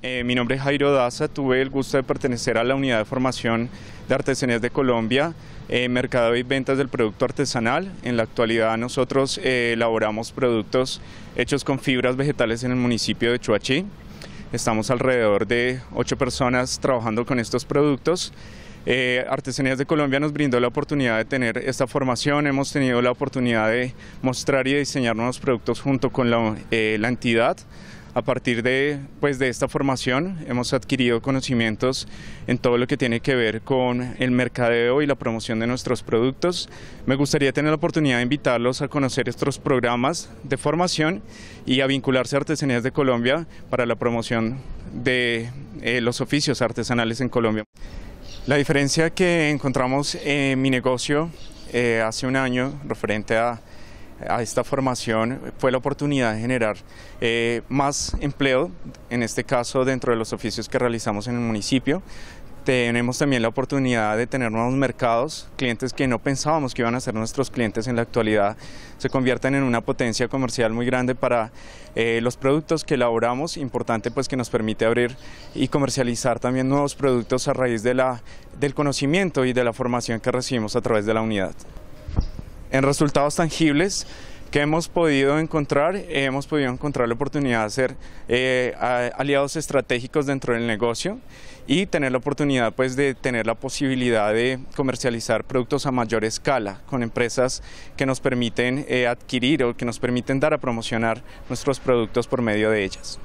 Eh, mi nombre es Jairo Daza, tuve el gusto de pertenecer a la Unidad de Formación de Artesanías de Colombia, eh, mercado y ventas del producto artesanal. En la actualidad nosotros eh, elaboramos productos hechos con fibras vegetales en el municipio de Chuachi. Estamos alrededor de ocho personas trabajando con estos productos. Artesanías de Colombia nos brindó la oportunidad de tener esta formación, hemos tenido la oportunidad de mostrar y diseñar nuevos productos junto con la entidad. A partir de, pues, de esta formación hemos adquirido conocimientos en todo lo que tiene que ver con el mercadeo y la promoción de nuestros productos. Me gustaría tener la oportunidad de invitarlos a conocer estos programas de formación y a vincularse a Artesanías de Colombia para la promoción de eh, los oficios artesanales en Colombia. La diferencia que encontramos en mi negocio eh, hace un año referente a a esta formación fue la oportunidad de generar eh, más empleo, en este caso dentro de los oficios que realizamos en el municipio. Tenemos también la oportunidad de tener nuevos mercados, clientes que no pensábamos que iban a ser nuestros clientes en la actualidad, se convierten en una potencia comercial muy grande para eh, los productos que elaboramos, importante pues que nos permite abrir y comercializar también nuevos productos a raíz de la, del conocimiento y de la formación que recibimos a través de la unidad. En resultados tangibles, que hemos podido encontrar? Eh, hemos podido encontrar la oportunidad de ser eh, aliados estratégicos dentro del negocio y tener la oportunidad pues, de tener la posibilidad de comercializar productos a mayor escala con empresas que nos permiten eh, adquirir o que nos permiten dar a promocionar nuestros productos por medio de ellas.